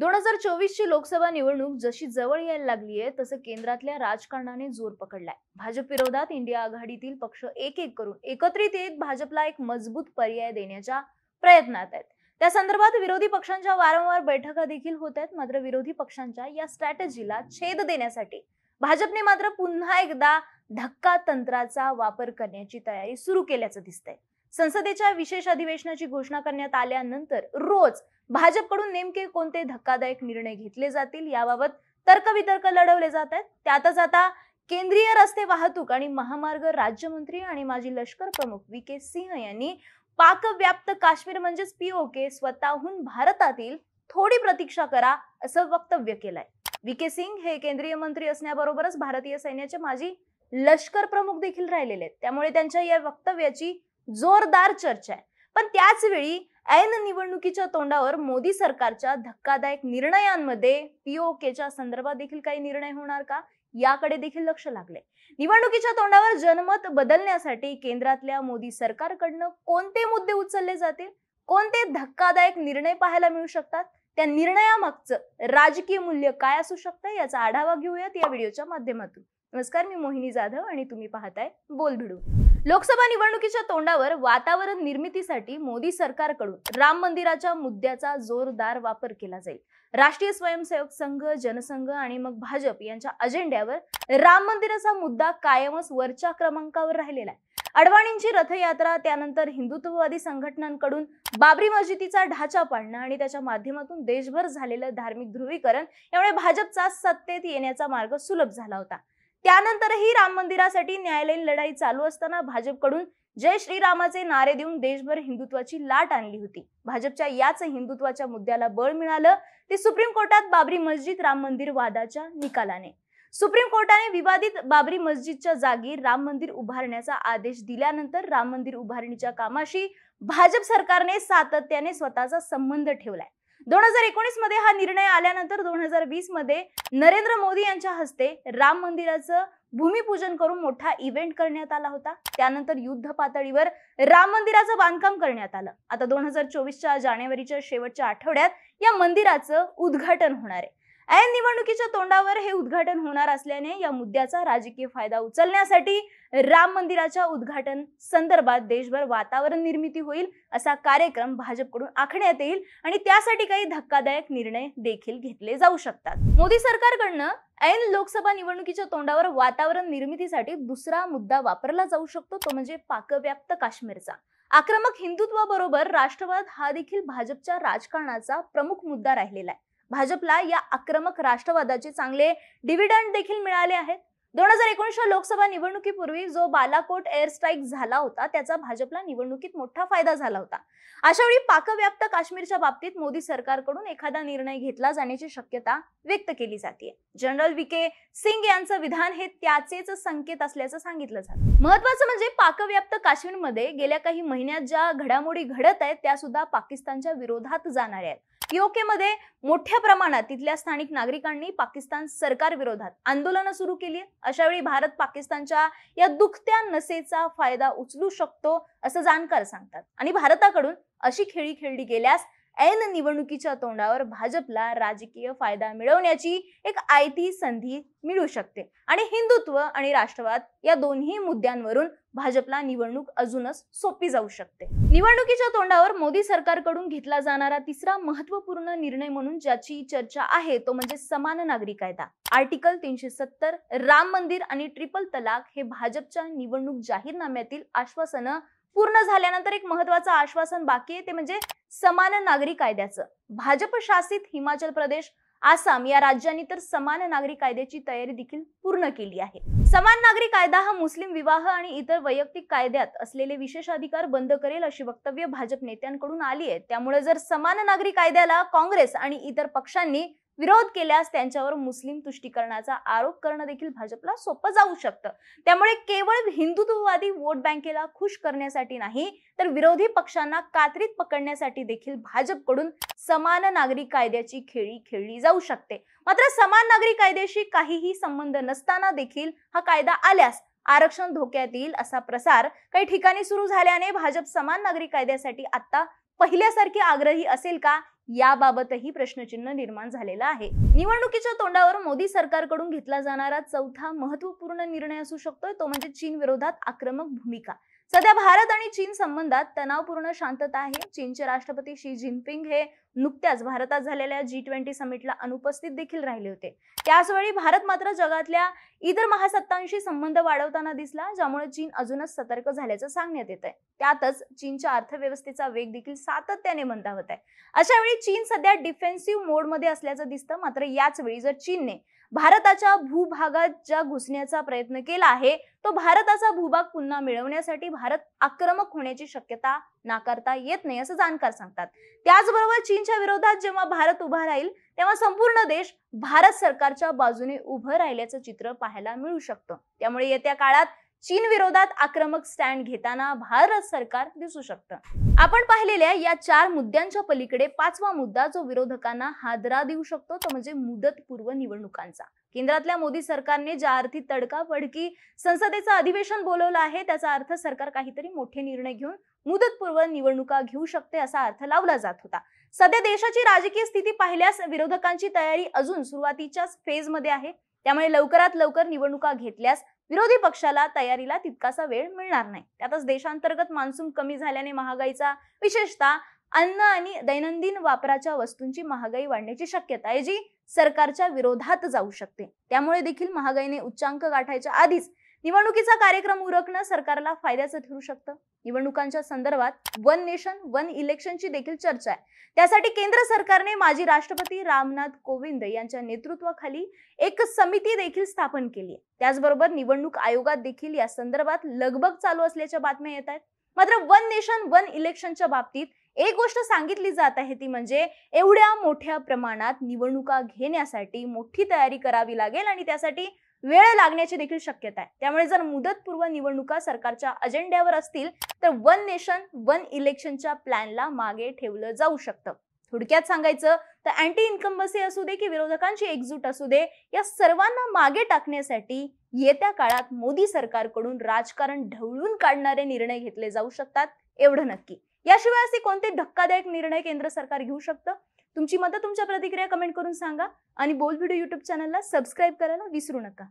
दोन हजार चोवीसची लोकसभा निवडणूक जशी जवळ यायला लागली आहे तसं केंद्रातल्या राजकारणाने जोर पकडलाय भाजप विरोधात इंडिया आघाडीतील पक्ष एक एक करून एकत्रित येत भाजपला एक मजबूत पर्याय देण्याच्या प्रयत्नात आहेत त्या संदर्भात विरोधी पक्षांच्या वारंवार बैठका देखील होत आहेत मात्र विरोधी पक्षांच्या या स्ट्रॅटेजीला छेद देण्यासाठी भाजपने मात्र पुन्हा एकदा धक्का तंत्राचा वापर करण्याची तयारी सुरू केल्याचं दिसतंय संसदेच्या विशेष अधिवेशनाची घोषणा करण्यात आल्यानंतर रोज भाजपकडून नेमके कोणते धक्कादायक निर्णय घेतले जातील याबाबत तर्कवितर्क लढवले जात आहेत त्यातच आता केंद्रीय रस्ते वाहतूक आणि महामार्ग राज्यमंत्री आणि माजी लष्कर प्रमुख व्ही के सिंह यांनी पाकव्याप्त काश्मीर म्हणजेच पीओके स्वतःहून भारतातील थोडी प्रतीक्षा करा असं वक्तव्य केलंय व्ही के सिंग हे केंद्रीय मंत्री असण्याबरोबरच भारतीय सैन्याचे माजी लष्कर प्रमुख देखील राहिलेले आहेत त्यामुळे त्यांच्या या वक्तव्याची जोरदार चर्चा आहे पण त्याच वेळी ऐन निवडणुकीच्या तोंडावर मोदी सरकारच्या धक्कादायक निर्णयांमध्ये पीओकेच्या संदर्भात देखील काही निर्णय होणार का याकडे देखील लक्ष लागले निवडणुकीच्या तोंडावर जनमत बदलण्यासाठी केंद्रातल्या मोदी सरकारकडनं कोणते मुद्दे उचलले जातील कोणते धक्कादायक निर्णय पाहायला मिळू शकतात त्या निर्णयामागचं राजकीय मूल्य काय असू शकतं याचा आढावा घेऊयात या व्हिडिओच्या माध्यमातून नमस्कार मी मोहिनी जाधव आणि तुम्ही पाहताय बोल भिडू लोकसभा निवडणुकीच्या तोंडावर वातावरण निर्मितीसाठी मोदी सरकारकडून राम मंदिराच्या मुद्द्याचा जोरदार वापर केला जाईल राष्ट्रीय स्वयंसेवक संघ जनसंघ आणि मग भाजप यांच्या अजेंड्यावर राम मंदिराचा मुद्दा कायमच वरच्या क्रमांकावर राहिलेला आहे अडवाणींची रथयात्रा त्यानंतर हिंदुत्ववादी संघटनांकडून बाबरी मस्जिदीचा ढाचा पाडणं आणि त्याच्या माध्यमातून देशभर झालेलं धार्मिक ध्रुवीकरण यामुळे भाजपचा सत्तेत येण्याचा मार्ग सुलभ झाला होता त्यानंतरही राम मंदिरासाठी न्यायालयीन लढाई चालू असताना भाजपकडून जय श्रीरामाचे नारे देऊन देशभर हिंदुत्वाची लाट आणली होती भाजपच्या याच हिंदुत्वाच्या मुद्द्याला बळ मिळालं ते सुप्रीम कोर्टात बाबरी मस्जिद राम मंदिर वादाच्या निकालाने सुप्रीम कोर्टाने विवादित बाबरी मस्जिदच्या जागी राम मंदिर उभारण्याचा आदेश दिल्यानंतर राम मंदिर उभारणीच्या कामाशी भाजप सरकारने सातत्याने स्वतःचा संबंध ठेवलाय दोन हजार एकोणीस मध्ये हा निर्णय आल्यानंतर दोन हजार वीस मध्ये नरेंद्र मोदी यांच्या हस्ते राम मंदिराचं भूमिपूजन करून मोठा इव्हेंट करण्यात आला होता त्यानंतर युद्ध पातळीवर राम मंदिराचं बांधकाम करण्यात आलं आता दोन हजार चोवीसच्या जानेवारीच्या शेवटच्या आठवड्यात या मंदिराचं उद्घाटन होणार आहे ऐन निवडणुकीच्या तोंडावर हे उद्घाटन होणार असल्याने या मुद्द्याचा राजकीय फायदा उचलण्यासाठी राम मंदिराच्या उद्घाटन संदर्भात देशभर वातावरण निर्मिती होईल असा कार्यक्रम भाजपकडून आखण्यात येईल आणि त्यासाठी काही धक्कादायक निर्णय देखील घेतले जाऊ शकतात मोदी सरकारकडनं ऐन लोकसभा निवडणुकीच्या तोंडावर वातावरण निर्मितीसाठी दुसरा मुद्दा वापरला जाऊ शकतो तो म्हणजे पाकव्याप्त काश्मीरचा आक्रमक हिंदुत्वाबरोबर राष्ट्रवाद हा देखील भाजपच्या राजकारणाचा प्रमुख मुद्दा राहिलेला आहे भाजपला या आक्रमक राष्ट्रवादाचे चांगले डिव्हिडंड देखील मिळाले आहेत दोन हजार एकोणीसच्या लोकसभा निवडणुकीपूर्वी जो बालाकोट एअर स्ट्राईक झाला होता त्याचा भाजपला निवडणुकीत मोठा फायदा झाला होता अशा वेळी पाकव्याप्त काश्मीरच्या बाबतीत मोदी सरकारकडून एखादा निर्णय घेतला जाण्याची शक्यता व्यक्त केली जाते जनरल व्ही के सिंग यांचं विधान हे त्याचेच संकेत असल्याचं सांगितलं जातं महत्वाचं म्हणजे पाकव्याप्त काश्मीरमध्ये गेल्या काही महिन्यात ज्या घडामोडी घडत आहेत त्या सुद्धा पाकिस्तानच्या विरोधात जाणाऱ्या आहेत मध्ये मोठ्या प्रमाणात तिथल्या स्थानिक नागरिकांनी पाकिस्तान सरकार विरोधात आंदोलनं सुरू केली अशावेळी भारत पाकिस्तानच्या या दुखत्या नसेचा फायदा उचलू शकतो असं जाणकार सांगतात आणि भारताकडून अशी खेळी खेळली गेल्यास ऐन निवडणुकीच्या तोंडावर भाजपला राजकीय फायदा मिळवण्याची एक आयती संधी मिळू शकते आणि हिंदुत्व आणि राष्ट्रवाद या दोन्ही मुद्द्यांवरून भाजपला निवडणूक अजूनच सोपी जाऊ शकते निवडणुकीच्या तोंडावर मोदी सरकारकडून घेतला जाणारा तिसरा महत्वपूर्ण निर्णय म्हणून ज्याची चर्चा आहे तो म्हणजे समान नागरी कायदा आर्टिकल तीनशे सत्तर राम मंदिर आणि ट्रिपल तलाक हे भाजपच्या निवडणूक जाहीरनाम्यातील आश्वासनं पूर्ण झाल्यानंतर एक महत्वाचं आश्वासन बाकी आहे ते म्हणजे समान नागरी कायद्याचं भाजप शासित हिमाचल प्रदेश आसाम या राज्यांनी तर समान नागरी कायद्याची तयारी देखील पूर्ण केली आहे समान नागरी कायदा हा मुस्लिम विवाह आणि इतर वैयक्तिक कायद्यात असलेले विशेष अधिकार बंद करेल अशी वक्तव्य भाजप नेत्यांकडून आली आहे त्यामुळे जर समान नागरी कायद्याला काँग्रेस आणि इतर पक्षांनी विरोध केल्यास त्यांच्यावर मुस्लिम तुष्टीकरणाचा आरोप करणं देखील भाजपला सोपं जाऊ शकतं त्यामुळे केवळ हिंदुत्ववादी वोट बँकेला खुश करण्यासाठी नाही तर विरोधी पक्षांना कात्रीत पकडण्यासाठी देखील भाजपकडून समान नागरी कायद्याची खेळी खेळली जाऊ शकते मात्र समान नागरी कायद्याशी काहीही संबंध नसताना देखील हा कायदा आल्यास आरक्षण धोक्यात येईल असा प्रसार काही ठिकाणी सुरू झाल्याने भाजप समान नागरी कायद्यासाठी आता पहिल्यासारखी आग्रही असेल का याबाबतही प्रश्नचिन्ह निर्माण झालेलं आहे निवडणुकीच्या तोंडावर मोदी सरकारकडून घेतला जाणारा चौथा महत्वपूर्ण निर्णय असू शकतोय तो म्हणजे चीन विरोधात आक्रमक भूमिका सध्या भारत आणि चीन संबंधात तणावपूर्ण शांतता आहे चीनचे राष्ट्रपती शी जिनपिंग हे नुकत्याच भारतात झालेल्या जी ट्वेंटी समिटला अनुपस्थित देखील राहिले होते त्याचवेळी भारत मात्र जगातल्या इतर महासत्तांशी संबंध वाढवताना दिसला ज्यामुळे चीन अजूनच सतर्क झाल्याचं सांगण्यात येत आहे त्यातच चीनच्या अर्थव्यवस्थेचा वेग देखील सातत्याने मंदावत आहे अशा वेळी चीन सध्या डिफेन्सिव्ह मोडमध्ये असल्याचं दिसतं मात्र याच वेळी जर चीनने भारताच्या भूभागात ज्या घुसण्याचा प्रयत्न केला आहे तो भारताचा भूभाग पुन्हा मिळवण्यासाठी भारत आक्रमक होण्याची शक्यता नाकारता येत नाही असं जाणकार सांगतात त्याचबरोबर चीनच्या विरोधात जेव्हा भारत उभा राहील तेव्हा संपूर्ण देश भारत सरकारच्या बाजूने उभं राहिल्याचं चित्र पाहायला मिळू शकतं त्यामुळे येत्या काळात चीन विरोधात आक्रमक स्टँड घेताना भारत सरकार दिसू शकतं आपण पाहिलेल्या या चार मुद्द्यांच्या पलीकडे पाचवा मुद्दा जो विरोधकांना हादरा देऊ शकतो तो म्हणजे मुदतपूर्व निवडणुकांचा केंद्रातल्या मोदी सरकारने ज्या अर्थी तडकाफडकी संसदेचं अधिवेशन बोलवलं आहे त्याचा अर्थ सरकार काहीतरी मोठे निर्णय घेऊन मुदतपूर्व निवडणुका घेऊ शकते असा अर्थ लावला जात होता सध्या देशाची राजकीय स्थिती पाहिल्यास विरोधकांची तयारी अजून सुरुवातीच्याच फेजमध्ये आहे त्यामुळे लवकरात लवकर निवडणुका घेतल्यास विरोधी पक्षाला तयारीला तितकासा वेळ मिळणार नाही त्यातच देशांतर्गत मान्सून कमी झाल्याने महागाईचा विशेषतः अन्न आणि दैनंदिन वापराच्या वस्तूंची महागाई वाढण्याची शक्यता आहे जी सरकारच्या विरोधात जाऊ शकते त्यामुळे देखील महागाईने उच्चांक गाठायच्या आधीच निवडणुकीचा कार्यक्रम उरकणं सरकारला फायद्याचं ठरू शकतं निवडणुकांच्या संदर्भात वन नेशन वन इलेक्शनची देखील चर्चा आहे त्यासाठी केंद्र सरकारने माजी राष्ट्रपती रामनाथ कोविंद यांच्या नेतृत्वाखाली एक समिती देखील स्थापन केली आहे त्याचबरोबर निवडणूक आयोगात देखील या संदर्भात लगबग चालू असल्याच्या बातम्या येत आहेत मात्र वन नेशन वन इलेक्शनच्या बाबतीत एक गोष्ट सांगितली जात आहे ती म्हणजे एवढ्या मोठ्या प्रमाणात निवडणुका घेण्यासाठी मोठी तयारी करावी लागेल आणि त्यासाठी वेळ लागण्याची देखील शक्यता आहे त्यामुळे जर मुदतपूर्व निवडणुका सरकारच्या अजेंड्यावर असतील तर वन नेशन वन इलेक्शनच्या प्लॅनला मागे ठेवलं जाऊ शकतं थोडक्यात सांगायचं तर अँटी इन्कम्बसी असू दे की विरोधकांची एकजूट असू दे या सर्वांना मागे टाकण्यासाठी येत्या काळात मोदी सरकारकडून राजकारण ढवळून काढणारे निर्णय घेतले जाऊ शकतात एवढं नक्की याशिवाय असे कोणते धक्कादायक निर्णय केंद्र सरकार घेऊ शकतं तुमची मत तुमच्या प्रतिक्रिया कमेंट करून सांगा आणि बोल व्हिडिओ युट्यूब चॅनलला सबस्क्राईब करायला विसरू नका